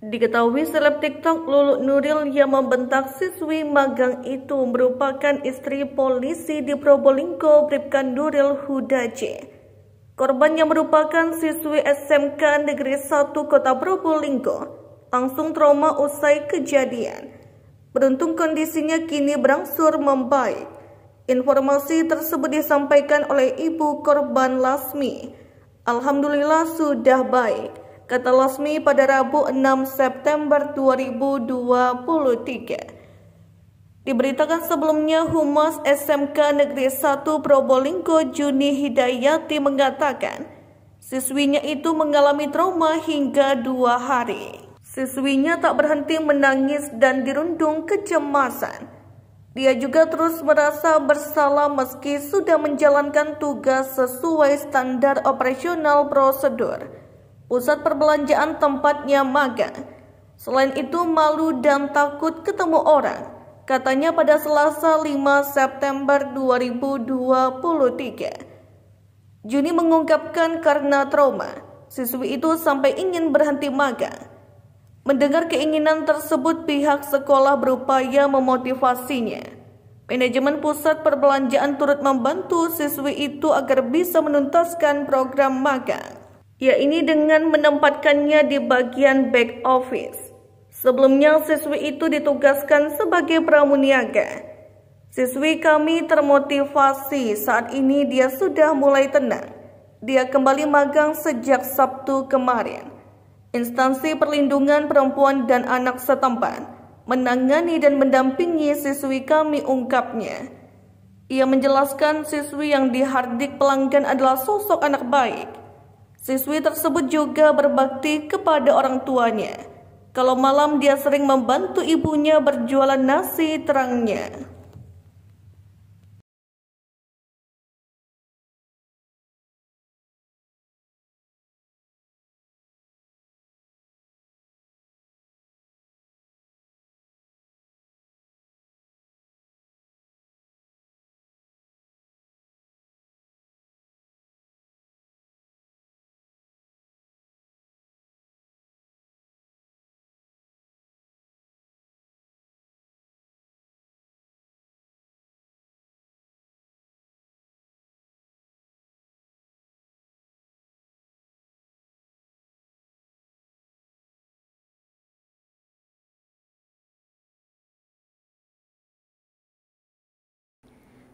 Diketahui seleb TikTok Lulu Nuril yang membentak siswi magang itu merupakan istri polisi di Probolinggo Bribkan Nuril Hudaje. Korban yang merupakan siswi SMK Negeri 1 Kota Probolinggo langsung trauma usai kejadian. Beruntung kondisinya kini berangsur membaik. Informasi tersebut disampaikan oleh ibu korban Lasmi. Alhamdulillah sudah baik kata Losmi pada Rabu 6 September 2023. Diberitakan sebelumnya Humas SMK Negeri 1 Probolinggo Juni Hidayati mengatakan siswinya itu mengalami trauma hingga dua hari. Siswinya tak berhenti menangis dan dirundung kecemasan. Dia juga terus merasa bersalah meski sudah menjalankan tugas sesuai standar operasional prosedur pusat perbelanjaan tempatnya magang. Selain itu malu dan takut ketemu orang, katanya pada Selasa 5 September 2023. Juni mengungkapkan karena trauma, siswi itu sampai ingin berhenti magang. Mendengar keinginan tersebut pihak sekolah berupaya memotivasinya. Manajemen pusat perbelanjaan turut membantu siswi itu agar bisa menuntaskan program magang ya ini dengan menempatkannya di bagian back office. Sebelumnya siswi itu ditugaskan sebagai pramuniaga. Siswi kami termotivasi saat ini dia sudah mulai tenang. Dia kembali magang sejak Sabtu kemarin. Instansi Perlindungan Perempuan dan Anak setempat menangani dan mendampingi siswi kami ungkapnya. Ia menjelaskan siswi yang dihardik pelanggan adalah sosok anak baik Siswi tersebut juga berbakti kepada orang tuanya. Kalau malam dia sering membantu ibunya berjualan nasi terangnya.